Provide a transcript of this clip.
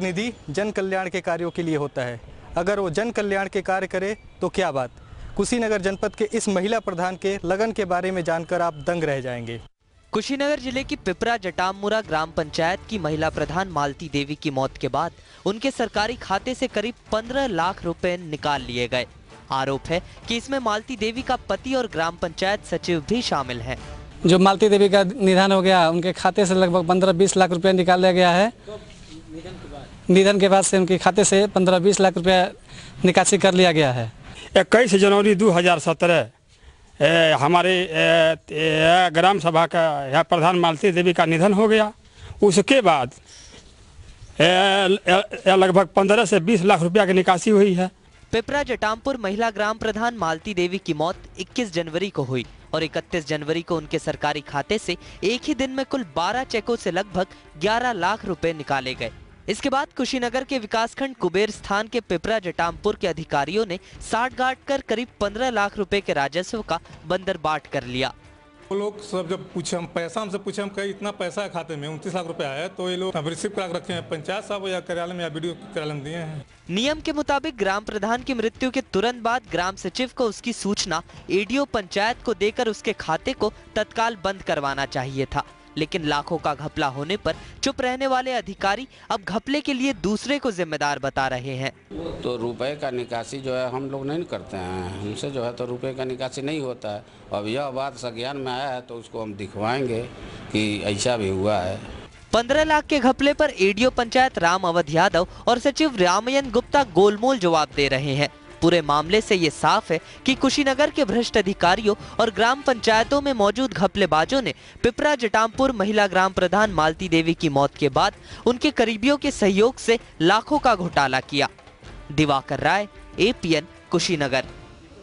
निधि जन कल्याण के कार्यों के लिए होता है अगर वो जन कल्याण के कार्य करे तो क्या बात कुशीनगर जनपद के इस महिला प्रधान के लगन के बारे में जानकर आप दंग रह जाएंगे कुशीनगर जिले की पिपरा जटामुरा ग्राम पंचायत की महिला प्रधान मालती देवी की मौत के बाद उनके सरकारी खाते से करीब 15 लाख रुपए निकाल लिए गए आरोप है कि इसमें मालती देवी का पति और ग्राम पंचायत सचिव भी शामिल हैं। जो मालती देवी का निधन हो गया उनके खाते से लगभग पंद्रह बीस लाख रुपए निकाल लिया गया है निधन के बाद से उनके खाते से पंद्रह बीस लाख रुपया निकासी कर लिया गया है इक्कीस जनवरी दो हजार सत्रह हमारे ग्राम सभा का यहाँ प्रधान मालती देवी का निधन हो गया उसके बाद लगभग पंद्रह से बीस लाख रुपया की निकासी हुई है पिपरा जटामपुर महिला ग्राम प्रधान मालती देवी की मौत 21 जनवरी को हुई और 31 जनवरी को उनके सरकारी खाते से एक ही दिन में कुल 12 चेकों से लगभग 11 लाख रुपए निकाले गए इसके बाद कुशीनगर के विकासखंड कुबेर स्थान के पिपरा जटामपुर के अधिकारियों ने साठ गाट कर करीब 15 लाख रुपए के राजस्व का बंदर बाट कर लिया वो लोग सब जब पूछे हम पैसा हमसे पूछे हम कहे इतना पैसा है खाते में उनतीस लाख रुपए आया तो ये लोग रिसिप करा रखे हैं पंचायत साहब या कार्यालय में या वीडियो कार्यालय दिए हैं नियम के मुताबिक ग्राम प्रधान की मृत्यु के तुरंत बाद ग्राम सचिव को उसकी सूचना एडीओ पंचायत को देकर उसके खाते को तत्काल बंद करवाना चाहिए था लेकिन लाखों का घपला होने पर चुप रहने वाले अधिकारी अब घपले के लिए दूसरे को जिम्मेदार बता रहे हैं तो रुपए का निकासी जो है हम लोग नहीं करते हैं हमसे जो है तो रुपए का निकासी नहीं होता है अब यह बात संज्ञान में आया है तो उसको हम दिखवाएंगे कि ऐसा भी हुआ है पंद्रह लाख के घपले पर एडीओ पंचायत राम अवध यादव और सचिव रामयन गुप्ता गोलमोल जवाब दे रहे हैं पूरे मामले से ये साफ है कि कुशीनगर के भ्रष्ट अधिकारियों और ग्राम पंचायतों में मौजूद घपलेबाजों ने पिपरा जटामपुर महिला ग्राम प्रधान मालती देवी की मौत के बाद उनके करीबियों के सहयोग से लाखों का घोटाला किया दिवाकर राय एपीएन कुशीनगर